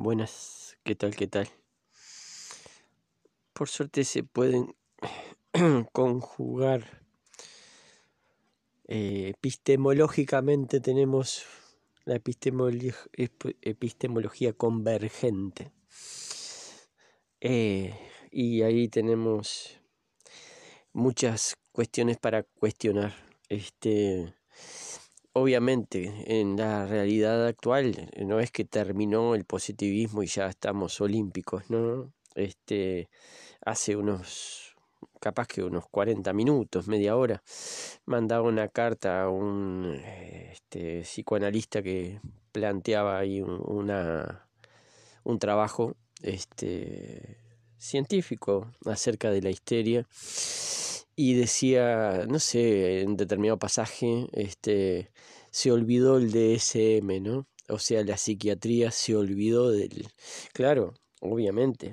Buenas, ¿qué tal? ¿Qué tal? Por suerte se pueden conjugar. Eh, epistemológicamente tenemos la epistemología convergente. Eh, y ahí tenemos muchas cuestiones para cuestionar. Este obviamente en la realidad actual no es que terminó el positivismo y ya estamos olímpicos, ¿no? Este, hace unos, capaz que unos 40 minutos, media hora, mandaba una carta a un eh, este, psicoanalista que planteaba ahí una, un trabajo este, científico acerca de la histeria y decía, no sé, en determinado pasaje, este, se olvidó el DSM, ¿no? O sea, la psiquiatría se olvidó del... Claro, obviamente.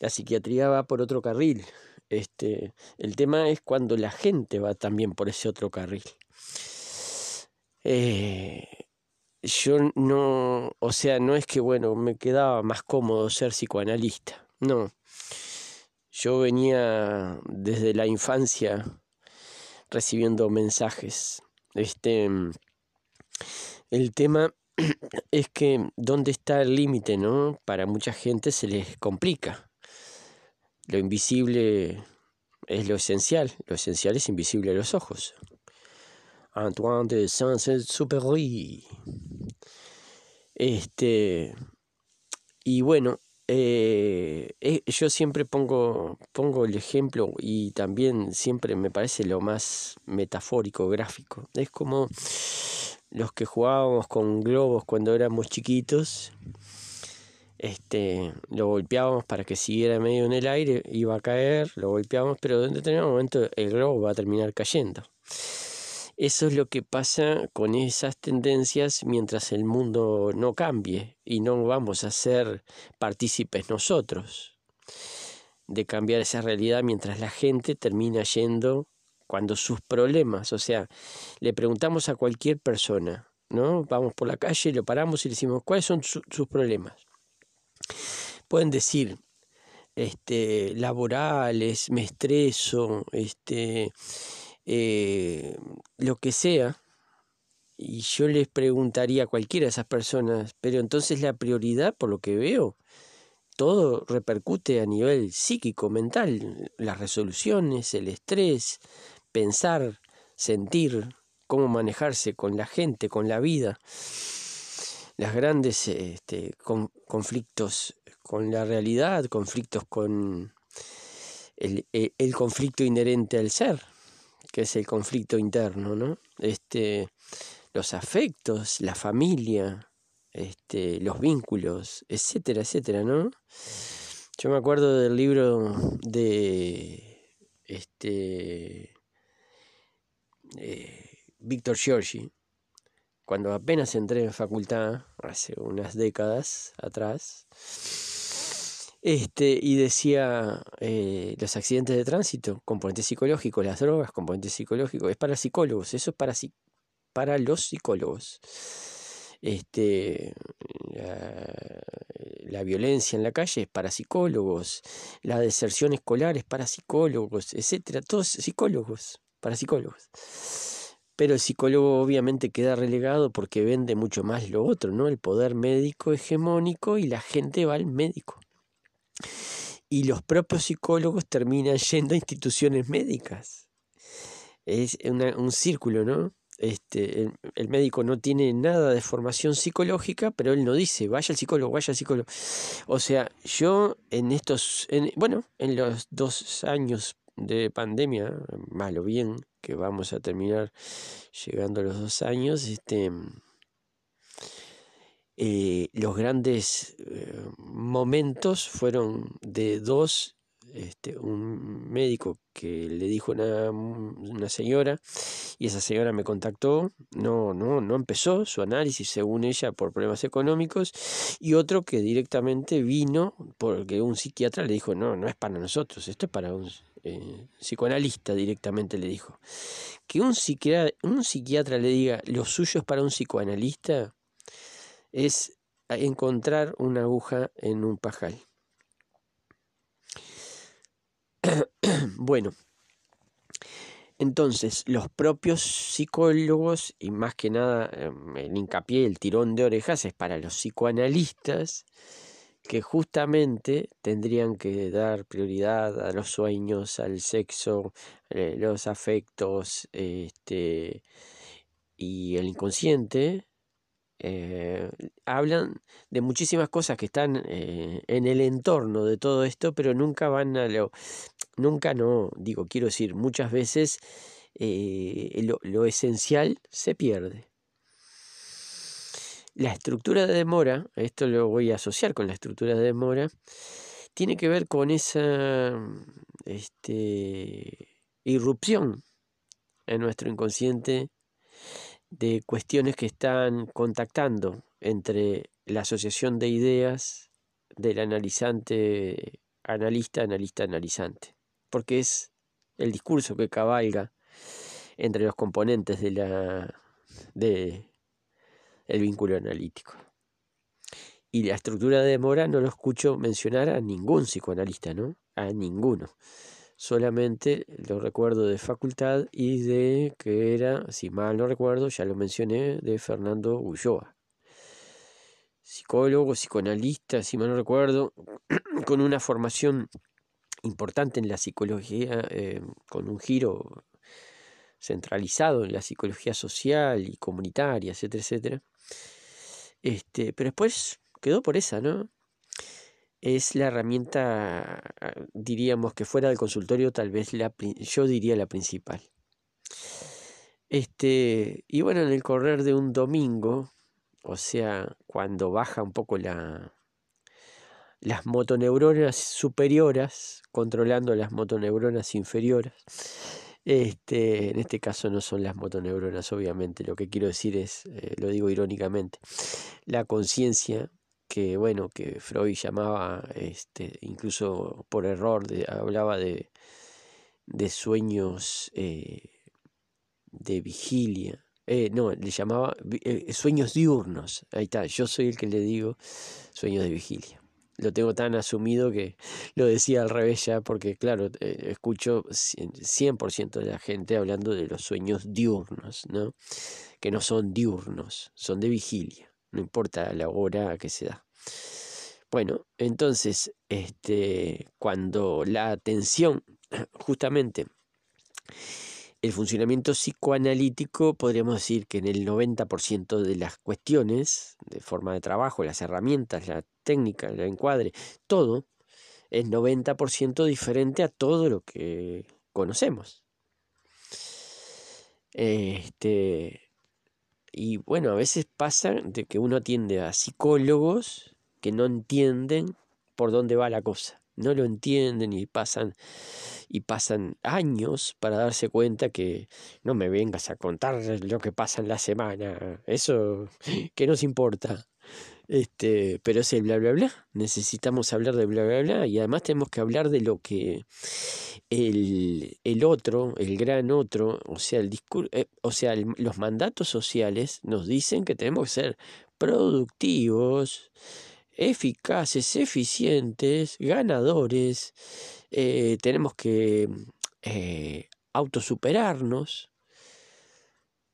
La psiquiatría va por otro carril. Este, el tema es cuando la gente va también por ese otro carril. Eh, yo no, o sea, no es que, bueno, me quedaba más cómodo ser psicoanalista. No yo venía desde la infancia recibiendo mensajes. Este, mm, el tema es que dónde está el límite, ¿no? Para mucha gente se les complica. Lo invisible es lo esencial, lo esencial es invisible a los ojos. Antoine de Saint-Exupéry. Este y bueno, eh, eh, yo siempre pongo, pongo el ejemplo y también siempre me parece lo más metafórico, gráfico. Es como los que jugábamos con globos cuando éramos chiquitos, este, lo golpeábamos para que siguiera medio en el aire, iba a caer, lo golpeábamos, pero en determinado momento el globo va a terminar cayendo. Eso es lo que pasa con esas tendencias mientras el mundo no cambie y no vamos a ser partícipes nosotros de cambiar esa realidad mientras la gente termina yendo cuando sus problemas, o sea, le preguntamos a cualquier persona, ¿no? Vamos por la calle, lo paramos y le decimos, ¿cuáles son sus problemas? Pueden decir, este, laborales, me estreso, este, eh, lo que sea, y yo les preguntaría a cualquiera de esas personas, pero entonces la prioridad, por lo que veo, todo repercute a nivel psíquico, mental, las resoluciones, el estrés, pensar, sentir, cómo manejarse con la gente, con la vida, las grandes este, conflictos con la realidad, conflictos con el, el conflicto inherente al ser que es el conflicto interno, ¿no? Este, los afectos, la familia, este, los vínculos, etcétera, etcétera, ¿no? Yo me acuerdo del libro de este eh, Víctor Giorgi, cuando apenas entré en facultad, hace unas décadas atrás este, y decía eh, los accidentes de tránsito, componente psicológico, las drogas, componente psicológico, es para psicólogos, eso es para, para los psicólogos. Este, la, la, violencia en la calle es para psicólogos, la deserción escolar es para psicólogos, etcétera, todos psicólogos, para psicólogos. Pero el psicólogo obviamente queda relegado porque vende mucho más lo otro, ¿no? El poder médico hegemónico y la gente va al médico. Y los propios psicólogos terminan yendo a instituciones médicas. Es un círculo, ¿no? Este, el, médico no tiene nada de formación psicológica, pero él no dice, vaya al psicólogo, vaya al psicólogo. O sea, yo en estos, bueno, en los dos años de pandemia, malo bien, que vamos a terminar llegando a los dos años, este, eh, los grandes eh, momentos fueron de dos, este, un médico que le dijo una, una señora y esa señora me contactó, no, no, no empezó su análisis según ella por problemas económicos y otro que directamente vino porque un psiquiatra le dijo, no, no es para nosotros, esto es para un eh, psicoanalista directamente le dijo. Que un psiquiatra, un psiquiatra le diga, lo suyo es para un psicoanalista, es encontrar una aguja en un pajal. bueno, entonces los propios psicólogos y más que nada em, el hincapié, el tirón de orejas es para los psicoanalistas que justamente tendrían que dar prioridad a los sueños, al sexo, eh, los afectos este, y el inconsciente, eh, hablan de muchísimas cosas que están eh, en el entorno de todo esto, pero nunca van a lo, nunca no, digo, quiero decir, muchas veces eh, lo, esencial se pierde. La estructura de demora, esto lo voy a asociar con la estructura de demora, tiene que ver con esa este, irrupción en nuestro inconsciente de cuestiones que están contactando entre la asociación de ideas del analizante, analista, analista, analizante, porque es el discurso que cabalga entre los componentes de la de el vínculo analítico. Y la estructura de Mora no lo escucho mencionar a ningún psicoanalista, ¿no? A ninguno solamente lo recuerdo de facultad y de que era, si mal no recuerdo, ya lo mencioné, de Fernando Ulloa. Psicólogo, psicoanalista, si mal no recuerdo, con una formación importante en la psicología, eh, con un giro centralizado en la psicología social y comunitaria, etcétera, etcétera. Este, pero después quedó por esa, ¿no? es la herramienta, ah, diríamos que fuera del consultorio, tal vez la, yo diría la principal. Este, y bueno, en el correr de un domingo, o sea, cuando baja un poco la, las motoneuronas superiores, controlando las motoneuronas inferiores, este, en este caso no son las motoneuronas, obviamente, lo que quiero decir es, eh, lo digo irónicamente, la conciencia que bueno, que Freud llamaba este, incluso por error, hablaba de, sueños eh, de vigilia. Eh, no, le llamaba eh, sueños diurnos. Ahí está, yo soy el que le digo sueños de vigilia. Lo tengo tan asumido que lo decía al revés ya, porque claro, escucho 100% de la gente hablando de los sueños diurnos, ¿no? Que no son diurnos, son de vigilia no importa la hora que se da. Bueno, entonces, este, cuando la atención, justamente, el funcionamiento psicoanalítico, podríamos decir que en el 90% de las cuestiones, de forma de trabajo, las herramientas, la técnica, el encuadre, todo es 90% diferente a todo lo que conocemos. Este, y bueno, a veces pasa de que uno atiende a psicólogos que no entienden por dónde va la cosa. No lo entienden y pasan y pasan años para darse cuenta que no me vengas a contar lo que pasa en la semana. Eso que nos importa. Este, pero es el bla bla bla. Necesitamos hablar de bla bla bla. Y además tenemos que hablar de lo que el, otro, el gran otro, o sea, el eh, o sea, los mandatos sociales nos dicen que tenemos que ser productivos, eficaces, eficientes, ganadores. Eh, tenemos que eh, autosuperarnos.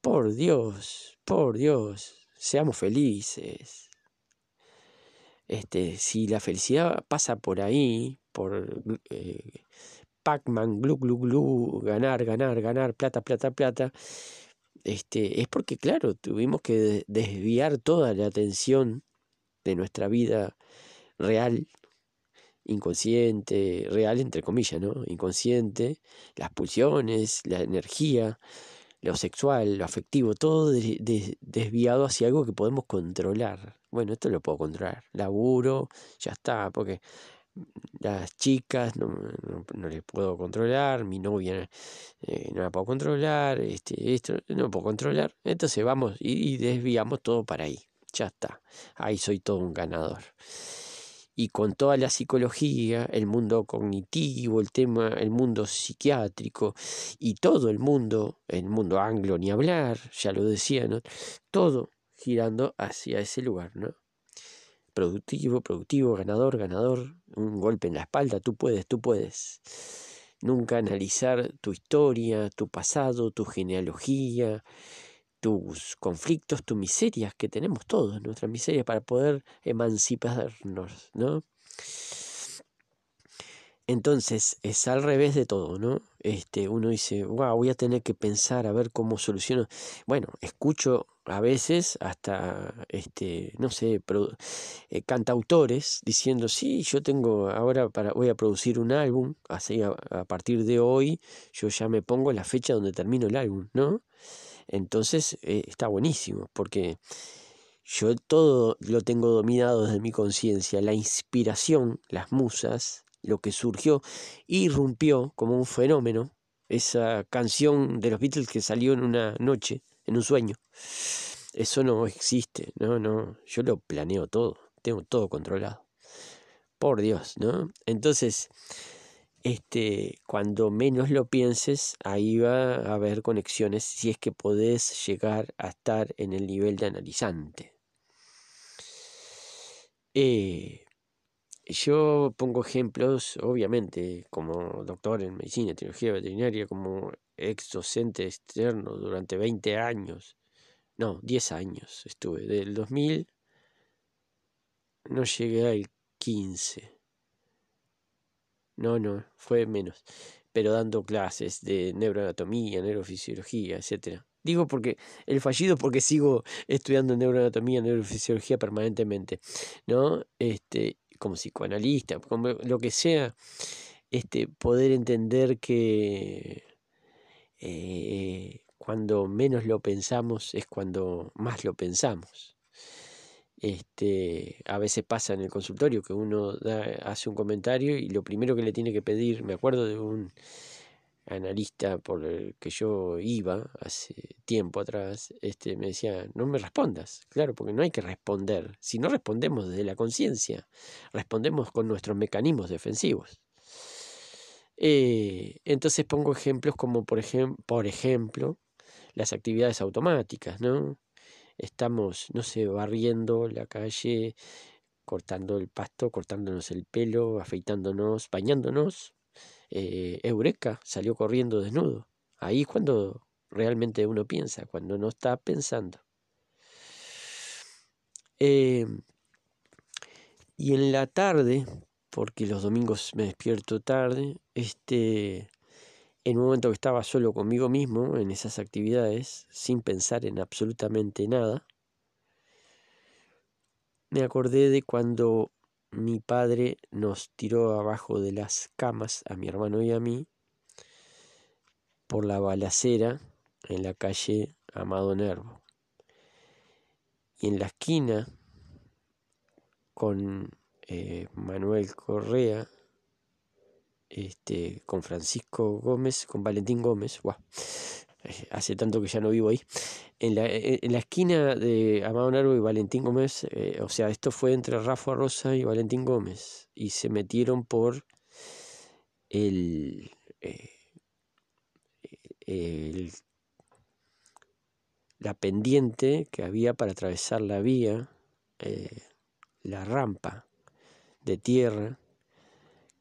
Por Dios, por Dios, seamos felices. Este, si la felicidad pasa por ahí, por eh, Pac-Man, glu, glu, glu, ganar, ganar, ganar, plata, plata, plata, este, es porque, claro, tuvimos que desviar toda la atención de nuestra vida real, inconsciente, real entre comillas, ¿no? Inconsciente, las pulsiones, la energía, lo sexual, lo afectivo, todo desviado hacia algo que podemos controlar. Bueno, esto lo puedo controlar. Laburo, ya está, porque las chicas no, no, les puedo controlar, mi novia eh, no la puedo controlar, este, esto no puedo controlar. Entonces vamos y desviamos todo para ahí. Ya está. Ahí soy todo un ganador y con toda la psicología, el mundo cognitivo, el tema, el mundo psiquiátrico y todo el mundo, el mundo anglo ni hablar, ya lo decían, ¿no? todo girando hacia ese lugar, ¿no? Productivo, productivo, ganador, ganador, un golpe en la espalda, tú puedes, tú puedes. Nunca analizar tu historia, tu pasado, tu genealogía, tus conflictos, tus miserias, que tenemos todos, nuestras miserias, para poder emanciparnos, ¿no? Entonces, es al revés de todo, ¿no? Este, uno dice, wow, voy a tener que pensar a ver cómo soluciono. Bueno, escucho a veces hasta, este, no sé, eh, cantautores diciendo, sí, yo tengo, ahora para, voy a producir un álbum, así a partir de hoy yo ya me pongo la fecha donde termino el álbum, ¿no? Entonces eh, está buenísimo, porque yo todo lo tengo dominado desde mi conciencia, la inspiración, las musas, lo que surgió, irrumpió como un fenómeno, esa canción de los Beatles que salió en una noche, en un sueño. Eso no existe, no, no, yo lo planeo todo, tengo todo controlado. Por Dios, ¿no? Entonces, este, cuando menos lo pienses, ahí va a haber conexiones si es que podés llegar a estar en el nivel de analizante. Eh, yo pongo ejemplos, obviamente, como doctor en medicina, teología veterinaria, como ex docente externo durante 20 años, no, 10 años estuve, del 2000 no llegué al 15 no, no, fue menos. Pero dando clases de neuroanatomía, neurofisiología, etcétera. Digo porque el fallido porque sigo estudiando neuroanatomía, neurofisiología permanentemente, ¿no? Este, como psicoanalista, como lo que sea, este, poder entender que eh, cuando menos lo pensamos es cuando más lo pensamos. Este, a veces pasa en el consultorio que uno hace un comentario y lo primero que le tiene que pedir, me acuerdo de un analista por el que yo iba hace tiempo atrás, este, me decía, no me respondas, claro, porque no hay que responder. Si no respondemos desde la conciencia, respondemos con nuestros mecanismos defensivos. Eh, entonces pongo ejemplos como, por, por ejemplo, las actividades automáticas, ¿no? estamos, no sé, barriendo la calle, cortando el pasto, cortándonos el pelo, afeitándonos, bañándonos. Eh, eureka, salió corriendo desnudo. Ahí es cuando realmente uno piensa, cuando no está pensando. Eh, y en la tarde, porque los domingos me despierto tarde, este, en un momento que estaba solo conmigo mismo en esas actividades, sin pensar en absolutamente nada, me acordé de cuando mi padre nos tiró abajo de las camas a mi hermano y a mí por la balacera en la calle Amado Nervo. Y en la esquina con eh, Manuel Correa este, con Francisco Gómez, con Valentín Gómez, eh, hace tanto que ya no vivo ahí, en la, eh, en la esquina de Amado y Valentín Gómez, eh, o sea, esto fue entre Rafa Rosa y Valentín Gómez, y se metieron por el, la pendiente que había para atravesar la vía, la rampa de tierra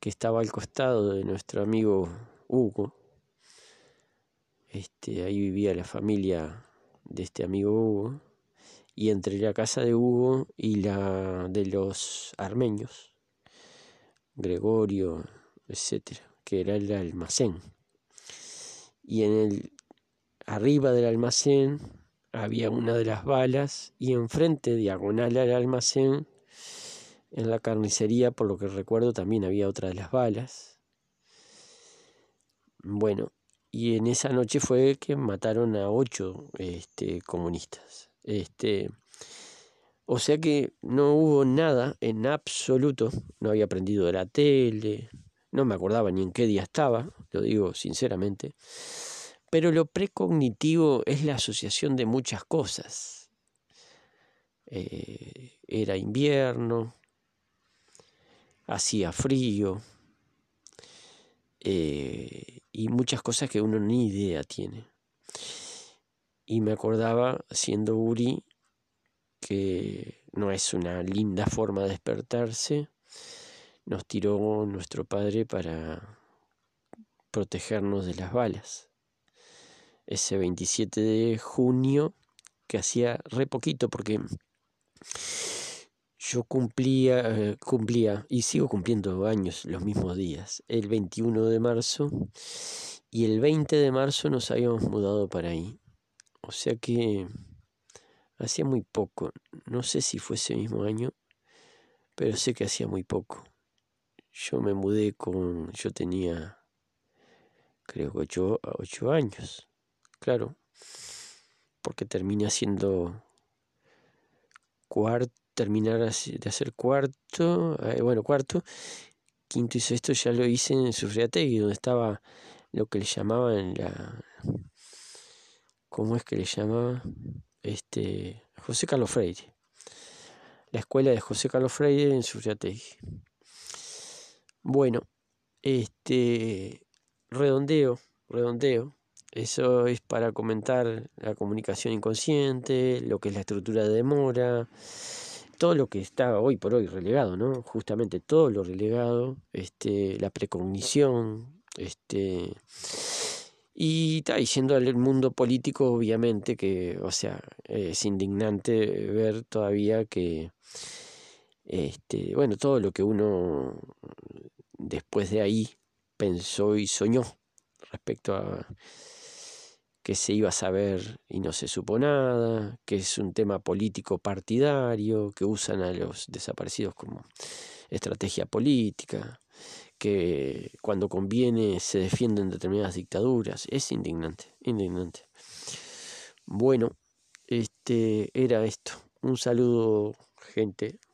que estaba al costado de nuestro amigo Hugo. Este, ahí vivía la familia de este amigo Hugo. Y entre la casa de Hugo y la de los armenios, Gregorio, etcétera, que era el almacén. Y en el arriba del almacén había una de las balas y enfrente diagonal al almacén en la carnicería, por lo que recuerdo, también había otra de las balas. Bueno, y en esa noche fue que mataron a ocho este, comunistas. Este, o sea que no hubo nada en absoluto. No había aprendido de la tele, no me acordaba ni en qué día estaba, lo digo sinceramente. Pero lo precognitivo es la asociación de muchas cosas. Eh, era invierno, hacía frío eh, y muchas cosas que uno ni idea tiene. Y me acordaba, siendo Uri, que no es una linda forma de despertarse, nos tiró nuestro padre para protegernos de las balas. Ese 27 de junio, que hacía re poquito, porque yo cumplía, eh, cumplía y sigo cumpliendo años los mismos días, el 21 de marzo y el 20 de marzo nos habíamos mudado para ahí. O sea que hacía muy poco, no sé si fue ese mismo año, pero sé que hacía muy poco. Yo me mudé con, yo tenía, creo que 8, 8 años, claro, porque terminé siendo cuarto terminar de hacer cuarto, eh, bueno, cuarto, quinto y sexto ya lo hice en Sufriategui, donde estaba lo que le llamaban la... ¿Cómo es que le llamaba? Este, José Carlos Freire. La escuela de José Carlos Freire en Sufriategui. Bueno, este, redondeo, redondeo. Eso es para comentar la comunicación inconsciente, lo que es la estructura de demora, todo lo que está hoy por hoy relegado, ¿no? Justamente todo lo relegado, este, la precognición, este, y, está yendo al mundo político, obviamente, que, o sea, es indignante ver todavía que, este, bueno, todo lo que uno después de ahí pensó y soñó respecto a que se iba a saber y no se supo nada, que es un tema político partidario, que usan a los desaparecidos como estrategia política, que cuando conviene se defienden determinadas dictaduras. Es indignante, indignante. Bueno, este era esto. Un saludo, gente.